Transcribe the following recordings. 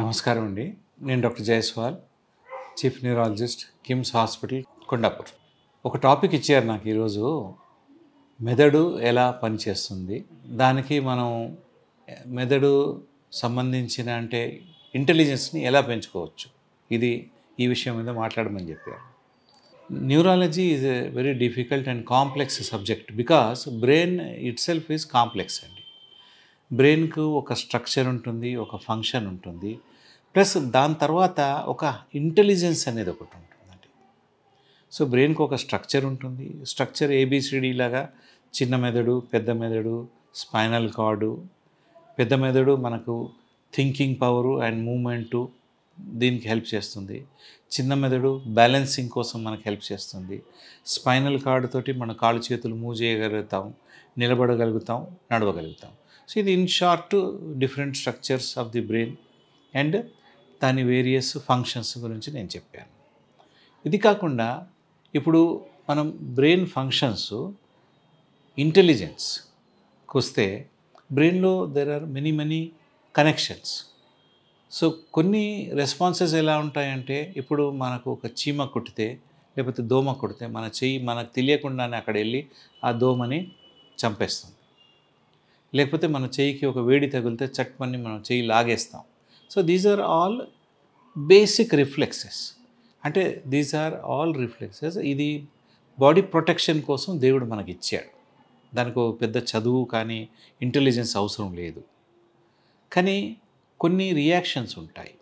నమస్కారం అండి నేను doctor Jayaswal chief neurologist KIMS hospital Kondapur ఒక టాపిక్ ఇచ్చారు నాకు ఈరోజు మెదడు ఎలా పనిచేస్తుంది దానికి మనం మెదడు సంబంధించిన అంటే ఇంటెలిజెన్స్ని ఎలా పెంచుకోవచ్చు ఇది ఈ విషయం మీద మాట్లాడమని చెప్పారు neurology is a very difficult and complex subject because brain itself is complex అండి బ్రెయిన్కు ఒక స్ట్రక్చర్ ఉంటుంది ఒక ఫంక్షన్ ఉంటుంది ప్లస్ దాని తర్వాత ఒక ఇంటెలిజెన్స్ అనేది ఒకటి ఉంటుందండి సో బ్రెయిన్కు ఒక స్ట్రక్చర్ ఉంటుంది స్ట్రక్చర్ ఏబిసిడి లాగా చిన్న మెదడు పెద్ద మెదడు స్పైనల్ కార్డు పెద్ద మెదడు మనకు థింకింగ్ పవరు అండ్ మూమెంటు దీనికి హెల్ప్ చేస్తుంది చిన్న మెదడు బ్యాలెన్సింగ్ కోసం మనకు హెల్ప్ చేస్తుంది స్పైనల్ కార్డుతోటి తోటి మన కాళ్ళు చేతులు మూవ్ చేయగలుగుతాం నిలబడగలుగుతాం నడవగలుగుతాం సో ఇది in short different structures of the brain and దాని వేరియస్ ఫంక్షన్స్ గురించి నేను చెప్పాను ఇది కాకుండా ఇప్పుడు మనం బ్రెయిన్ ఫంక్షన్స్ ఇంటెలిజెన్స్కి వస్తే బ్రెయిన్లో there are many many connections so కొన్ని రెస్పాన్సెస్ ఎలా ఉంటాయంటే ఇప్పుడు మనకు ఒక చీమ కుట్టితే లేకపోతే దోమ కుడితే మన చెయ్యి మనకు తెలియకుండానే అక్కడ వెళ్ళి ఆ దోమని చంపేస్తుంది లేకపోతే మన చేయికి ఒక వేడి తగిలితే చట్మని మనం చేయి లాగేస్తాం so these are all basic reflexes అంటే దీస్ ఆర్ ఆల్ రిఫ్లెక్సెస్ ఇది బాడీ ప్రొటెక్షన్ కోసం దేవుడు మనకి ఇచ్చాడు దానికి ఒక పెద్ద చదువు కానీ ఇంటెలిజెన్స్ అవసరం లేదు కానీ కొన్ని రియాక్షన్స్ ఉంటాయి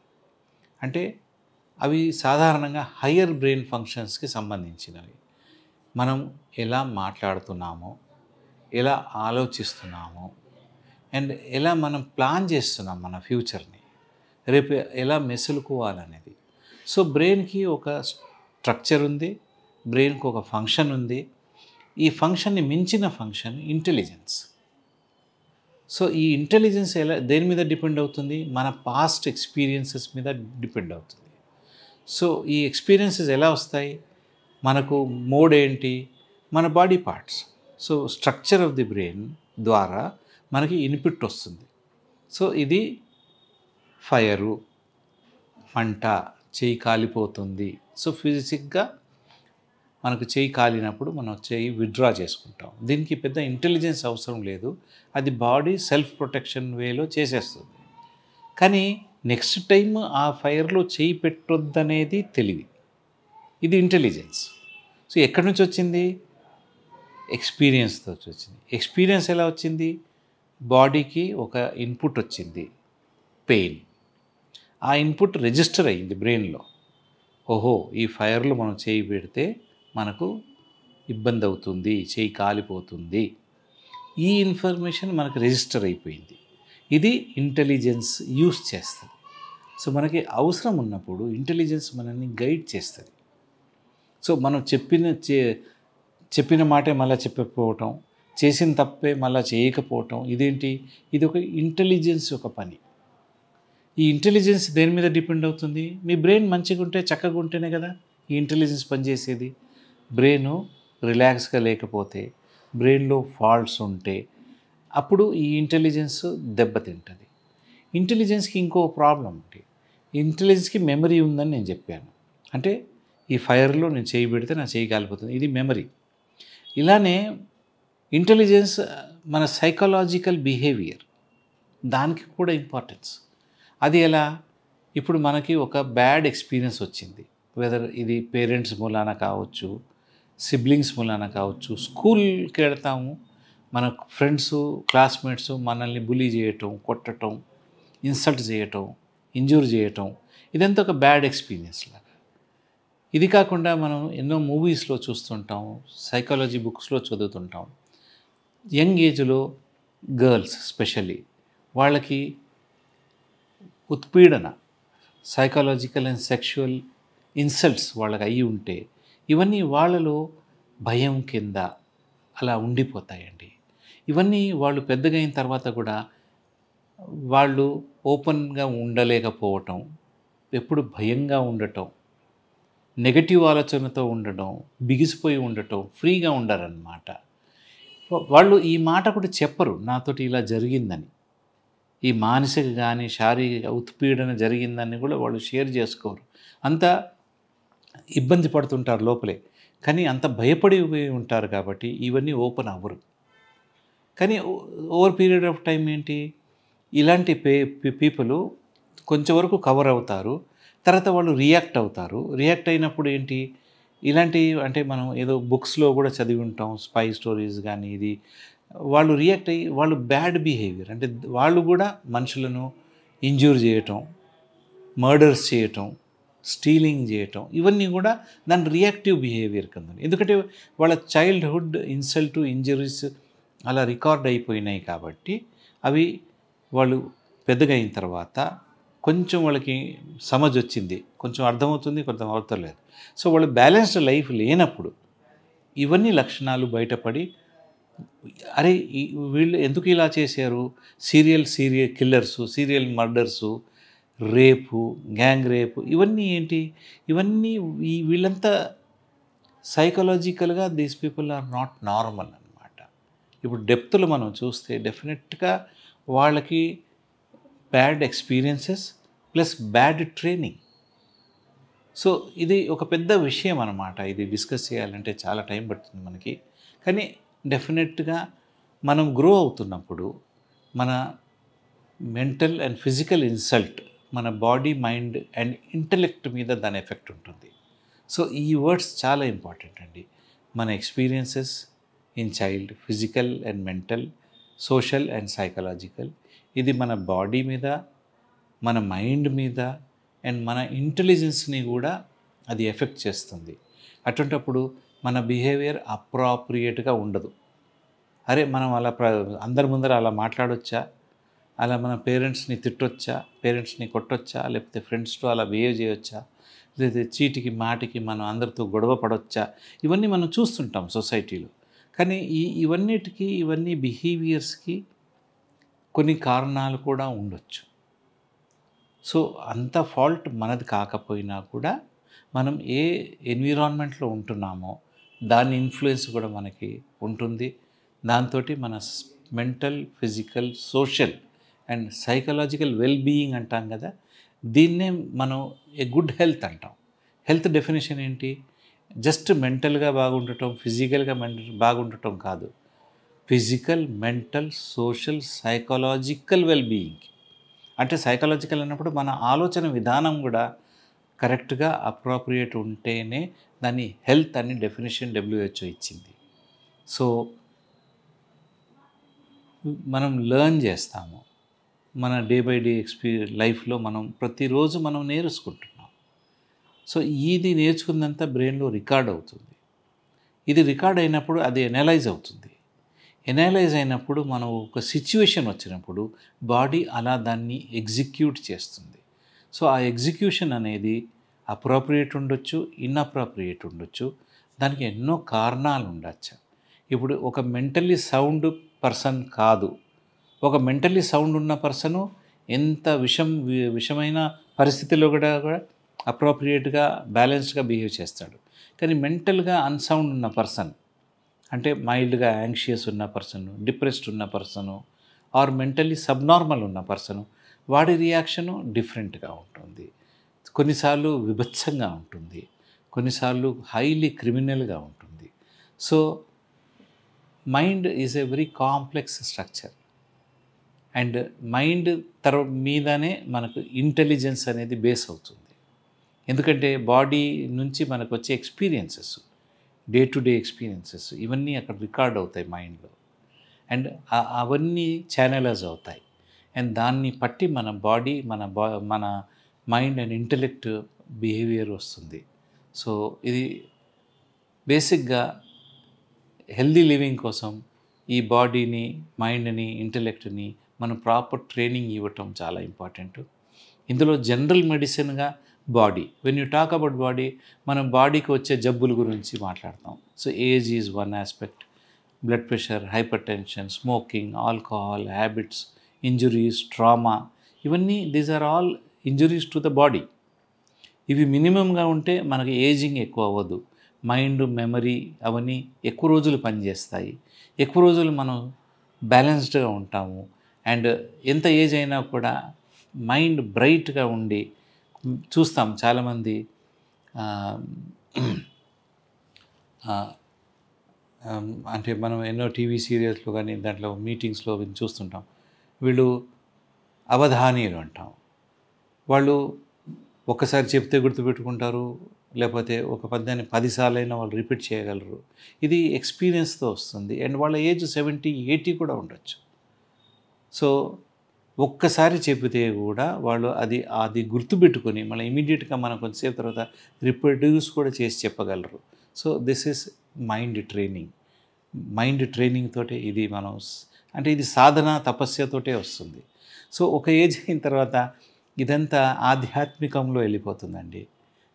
అంటే అవి సాధారణంగా హయ్యర్ బ్రెయిన్ ఫంక్షన్స్కి సంబంధించినవి మనం ఎలా మాట్లాడుతున్నామో ఎలా ఆలోచిస్తున్నాము అండ్ ఎలా మనం ప్లాన్ చేస్తున్నాం మన ఫ్యూచర్ని రేపు ఎలా మెసులుకోవాలనేది సో బ్రెయిన్కి ఒక స్ట్రక్చర్ ఉంది బ్రెయిన్కి ఒక ఫంక్షన్ ఉంది ఈ ఫంక్షన్ని మించిన ఫంక్షన్ ఇంటెలిజెన్స్ సో ఈ ఇంటెలిజెన్స్ ఎలా దేని మీద డిపెండ్ అవుతుంది మన పాస్ట్ ఎక్స్పీరియన్సెస్ మీద డిపెండ్ అవుతుంది సో ఈ ఎక్స్పీరియన్సెస్ ఎలా వస్తాయి మనకు మోడ్ ఏంటి మన body parts so structure of the brain ద్వారా మనకి ఇన్పుట్ వస్తుంది సో ఇది ఫైరు మంట చేయి కాలిపోతుంది సో ఫిజిక్గా మనకు చేయి కాలినప్పుడు మనం చేయి విత్డ్రా చేసుకుంటాం దీనికి పెద్ద ఇంటెలిజెన్స్ అవసరం లేదు అది బాడీ సెల్ఫ్ ప్రొటెక్షన్ వేలో చేసేస్తుంది కానీ నెక్స్ట్ టైం ఆ ఫైర్లో చేయి పెట్టొద్దనేది తెలివి ఇది ఇంటెలిజెన్స్ సో ఎక్కడి నుంచి వచ్చింది ఎక్స్పీరియన్స్ వచ్చింది ఎక్స్పీరియన్స్ ఎలా వచ్చింది బాడీకి ఒక ఇన్పుట్ వచ్చింది పెయిన్ ఆ ఇన్పుట్ రిజిస్టర్ అయ్యింది బ్రెయిన్లో ఓహో ఈ ఫైర్లు మనం చేయి పెడితే మనకు ఇబ్బంది అవుతుంది చేయి కాలిపోతుంది ఈ ఇన్ఫర్మేషన్ మనకు రిజిస్టర్ అయిపోయింది ఇది ఇంటెలిజెన్స్ యూస్ చేస్తుంది సో మనకి అవసరం ఉన్నప్పుడు ఇంటెలిజెన్స్ మనల్ని గైడ్ చేస్తుంది సో మనం చెప్పిన చే చెప్పిన మాటే మళ్ళీ చెప్పకపోవటం చేసిన తప్పే మళ్ళీ చేయకపోవటం ఇదేంటి ఇది ఒక ఇంటెలిజెన్స్ ఒక పని ఈ ఇంటెలిజెన్స్ దేని మీద డిపెండ్ అవుతుంది మీ బ్రెయిన్ మంచిగా ఉంటే చక్కగా ఉంటేనే కదా ఈ ఇంటెలిజెన్స్ పనిచేసేది బ్రెయిన్ రిలాక్స్గా లేకపోతే బ్రెయిన్లో ఫాల్ట్స్ ఉంటే అప్పుడు ఈ ఇంటెలిజెన్స్ దెబ్బతింటుంది ఇంటెలిజెన్స్కి ఇంకో ప్రాబ్లం ఉంది ఇంటెలిజెన్స్కి మెమరీ ఉందని నేను చెప్పాను అంటే ఈ ఫైర్లో నేను చేయబెడితే నా చేయగలిగిపోతుంది ఇది మెమరీ ఇలానే ఇంటెలిజెన్స్ మన సైకలాజికల్ బిహేవియర్ దానికి కూడా ఇంపార్టెన్స్ అది ఎలా ఇప్పుడు మనకి ఒక బ్యాడ్ ఎక్స్పీరియన్స్ వచ్చింది వెదర్ ఇది పేరెంట్స్ మూలాన కావచ్చు సిబ్లింగ్స్ మూలాన కావచ్చు స్కూల్కి వెళ్తాము మన ఫ్రెండ్స్ క్లాస్మేట్స్ మనల్ని బులీ చేయటం కొట్టడం ఇన్సల్ట్ చేయటం ఇంజూర్ చేయటం ఇదంతా ఒక బ్యాడ్ ఎక్స్పీరియన్స్ లాగా ఇది కాకుండా మనం ఎన్నో మూవీస్లో చూస్తుంటాం సైకాలజీ బుక్స్లో చదువుతుంటాం యంగ్ ఏజ్లో గర్ల్స్ స్పెషల్లీ వాళ్ళకి ఉత్పీడన సైకాలజికల్ అండ్ సెక్షువల్ ఇన్సల్ట్స్ వాళ్ళకి అయ్యి ఉంటే ఇవన్నీ వాళ్ళలో భయం కింద అలా ఉండిపోతాయండి ఇవన్నీ వాళ్ళు పెద్దగా అయిన తర్వాత కూడా వాళ్ళు ఓపెన్గా ఉండలేకపోవటం ఎప్పుడు భయంగా ఉండటం నెగటివ్ ఆలోచనతో ఉండడం బిగిసిపోయి ఉండటం ఫ్రీగా ఉండరన్నమాట వాళ్ళు ఈ మాట కూడా చెప్పరు నాతోటి ఇలా జరిగిందని ఈ మానసిక కానీ శారీరక ఉత్పీడన జరిగిందని కూడా వాళ్ళు షేర్ చేసుకోరు అంత ఇబ్బంది పడుతుంటారు లోపలే కానీ అంత భయపడి ఉంటారు కాబట్టి ఇవన్నీ ఓపెన్ అవ్వరు కానీ ఓవర్ పీరియడ్ ఆఫ్ టైం ఏంటి ఇలాంటి పే పీపుల్ కొంచెం వరకు కవర్ అవుతారు తర్వాత వాళ్ళు రియాక్ట్ అవుతారు రియాక్ట్ అయినప్పుడు ఏంటి ఇలాంటివి అంటే మనం ఏదో బుక్స్లో కూడా చదివి ఉంటాం స్పై స్టోరీస్ కానీ ఇది వాళ్ళు రియాక్ట్ అయ్యి వాళ్ళు బ్యాడ్ బిహేవియర్ అంటే వాళ్ళు కూడా మనుషులను ఇంజ్యూర్ చేయటం మర్డర్స్ చేయటం స్టీలింగ్ చేయటం ఇవన్నీ కూడా దాని రియాక్టివ్ బిహేవియర్ కింద ఎందుకంటే వాళ్ళ చైల్డ్హుడ్ ఇన్సల్ట్ ఇంజరీస్ అలా రికార్డ్ అయిపోయినాయి కాబట్టి అవి వాళ్ళు పెద్దగా అయిన తర్వాత కొంచెం వాళ్ళకి సమజ్ వచ్చింది కొంచెం అర్థమవుతుంది కొంచెం అవతలేదు సో వాళ్ళు బ్యాలెన్స్డ్ లైఫ్ లేనప్పుడు ఇవన్నీ లక్షణాలు బయటపడి అరే వీళ్ళు ఎందుకు ఇలా చేశారు serial serial killers serial murders rape gang rape ఇవన్నీ ఏంటి ఇవన్నీ ఈ వీళ్ళంతా సైకలాజికల్గా these people are not normal అనమాట ఇప్పుడు డెప్త్లో మనం చూస్తే డెఫినెట్గా వాళ్ళకి bad experiences plus bad training so ఇది ఒక పెద్ద విషయం అనమాట ఇది డిస్కస్ చేయాలంటే చాలా టైం పడుతుంది మనకి కానీ డెఫినెట్గా మనం గ్రో అవుతున్నప్పుడు మన మెంటల్ అండ్ ఫిజికల్ ఇన్సల్ట్ మన బాడీ మైండ్ అండ్ ఇంటలెక్ట్ మీద దాని ఎఫెక్ట్ ఉంటుంది సో ఈ వర్డ్స్ చాలా ఇంపార్టెంట్ అండి మన experiences in child physical and mental social and psychological ఇది మన బాడీ మీద మన మైండ్ మీద అండ్ మన ఇంటెలిజెన్స్ని కూడా అది ఎఫెక్ట్ చేస్తుంది అటువంటప్పుడు మన బిహేవియర్ అప్రాప్రియేట్గా ఉండదు అరే మనం అలా ప్ర అందరి ముందర అలా మాట్లాడొచ్చా అలా మన పేరెంట్స్ని తిట్టొచ్చా పేరెంట్స్ని కొట్టొచ్చా లేకపోతే ఫ్రెండ్స్తో అలా బిహేవ్ చేయొచ్చా లేదా చీటికి మాటికి మనం అందరితో గొడవ పడొచ్చా ఇవన్నీ మనం చూస్తుంటాం సొసైటీలో కానీ ఈ ఇవన్నిటికీ ఇవన్నీ బిహేవియర్స్కి కొన్ని కారణాలు కూడా ఉండొచ్చు సో అంత ఫాల్ట్ మనది కాకపోయినా కూడా మనం ఏ ఎన్విరాన్మెంట్లో ఉంటున్నామో దాని ఇన్ఫ్లుయెన్స్ కూడా మనకి ఉంటుంది దాంతో మన mental physical social and psychological well being అంటాం కదా దీన్నే మనం ఏ గుడ్ హెల్త్ అంటాం హెల్త్ డెఫినేషన్ ఏంటి జస్ట్ మెంటల్గా బాగుండటం ఫిజికల్గా బాగుండటం కాదు physical mental social psychological wellbeing అంటే సైకలాజికల్ అన్నప్పుడు మన ఆలోచన విధానం కూడా కరెక్ట్గా అప్రోప్రియేట్ ఉంటేనే దాని హెల్త్ అని డెఫినేషన్ డబ్ల్యూహెచ్ఓ ఇచ్చింది సో మనం లెర్న్ చేస్తాము మన డే బై డే ఎక్స్పీరియన్ లైఫ్లో మనం ప్రతిరోజు మనం నేర్చుకుంటున్నాం సో ఇది నేర్చుకున్నంత బ్రెయిన్లో రికార్డ్ అవుతుంది ఇది రికార్డ్ అయినప్పుడు అది ఎనలైజ్ అవుతుంది ఎనలైజ్ అయినప్పుడు మనం ఒక సిచ్యువేషన్ వచ్చినప్పుడు బాడీ అలా దాన్ని ఎగ్జిక్యూట్ చేస్తుంది సో ఆ ఎగ్జిక్యూషన్ అనేది అప్రోప్రియేట్ ఉండొచ్చు ఇన్అప్రోప్రియేట్ ఉండొచ్చు దానికి ఎన్నో కారణాలు ఉండొచ్చు ఇప్పుడు ఒక మెంటల్లీ సౌండ్ పర్సన్ కాదు ఒక మెంటల్లీ సౌండ్ ఉన్న పర్సను ఎంత విషం విషమైన పరిస్థితిలో కూడా కూడా అప్రోప్రియేట్గా బ్యాలెన్స్డ్గా బిహేవ్ చేస్తాడు కానీ మెంటల్గా అన్సౌండ్ ఉన్న పర్సన్ అంటే మైల్డ్గా యాంగ్షియస్ ఉన్న పర్సను డిప్రెస్డ్ ఉన్న పర్సను ఆర్ మెంటలీ సబ్నార్మల్ ఉన్న పర్సను వాడి రియాక్షను డిఫరెంట్గా ఉంటుంది కొన్నిసార్లు విభత్సంగా ఉంటుంది కొన్నిసార్లు హైలీ క్రిమినల్గా ఉంటుంది so mind is a very complex structure and mind తర్వా మీదనే మనకు ఇంటెలిజెన్స్ అనేది బేస్ అవుతుంది ఎందుకంటే బాడీ నుంచి మనకు వచ్చే experiences day to day experiences ఇవన్నీ అక్కడ రికార్డ్ అవుతాయి మైండ్లో అండ్ అవన్నీ ఛానలైజ్ అవుతాయి అండ్ దాన్ని పట్టి మన బాడీ మన బా మన మైండ్ అండ్ ఇంటలెక్ట్ బిహేవియర్ వస్తుంది సో ఇది బేసిక్గా హెల్దీ లివింగ్ కోసం ఈ బాడీని మైండ్ని ఇంటలెక్ట్ని మనం ప్రాపర్ ట్రైనింగ్ ఇవ్వటం చాలా ఇంపార్టెంట్ ఇందులో జనరల్ మెడిసిన్గా body when you talk about body మనం బాడీకి వచ్చే జబ్బుల గురించి మాట్లాడతాం so age is one aspect blood pressure hypertension smoking alcohol habits injuries trauma ఇవన్నీ these are all injuries to the body ఇవి మినిమంగా ఉంటే మనకి ఏజింగ్ ఎక్కువ అవ్వదు మైండ్ మెమరీ అవన్నీ ఎక్కువ రోజులు పనిచేస్తాయి ఎక్కువ రోజులు మనం బ్యాలెన్స్డ్గా ఉంటాము అండ్ ఎంత ఏజ్ అయినా కూడా మైండ్ బ్రైట్గా ఉండి చూస్తాం చాలామంది అంటే మనం ఎన్నో టీవీ సీరియల్స్లో కానీ దాంట్లో మీటింగ్స్లో చూస్తుంటాం వీళ్ళు అవధానీయులు అంటాం వాళ్ళు ఒక్కసారి చెప్తే గుర్తుపెట్టుకుంటారు లేకపోతే ఒక పద్యాన్ని పదిసార్లైనా వాళ్ళు రిపీట్ చేయగలరు ఇది ఎక్స్పీరియన్స్తో వస్తుంది అండ్ వాళ్ళ ఏజ్ సెవెంటీ ఎయిటీ కూడా ఉండొచ్చు సో ఒక్కసారి చెబితే కూడా వాళ్ళు అది అది గుర్తుపెట్టుకొని మళ్ళీ ఇమీడియట్గా మనం కొంతసేపు తర్వాత రిప్రొడ్యూస్ కూడా చేసి చెప్పగలరు so this is mind training mind training తోటి ఇది మనం అంటే ఇది సాధన తపస్యతోటే వస్తుంది సో ఒక ఏజ్ అయిన తర్వాత ఇదంతా ఆధ్యాత్మికంలో వెళ్ళిపోతుందండి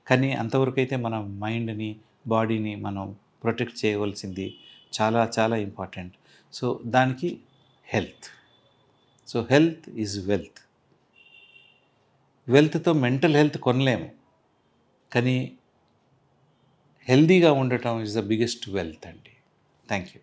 కానీ అంతవరకు అయితే మనం మైండ్ని బాడీని మనం ప్రొటెక్ట్ చేయవలసింది చాలా చాలా ఇంపార్టెంట్ సో దానికి health so health is wealth వెల్త్తో మెంటల్ హెల్త్ కొనలేము కానీ హెల్దీగా ఉండటం ఈజ్ ద బిగ్గెస్ట్ వెల్త్ అండి థ్యాంక్ యూ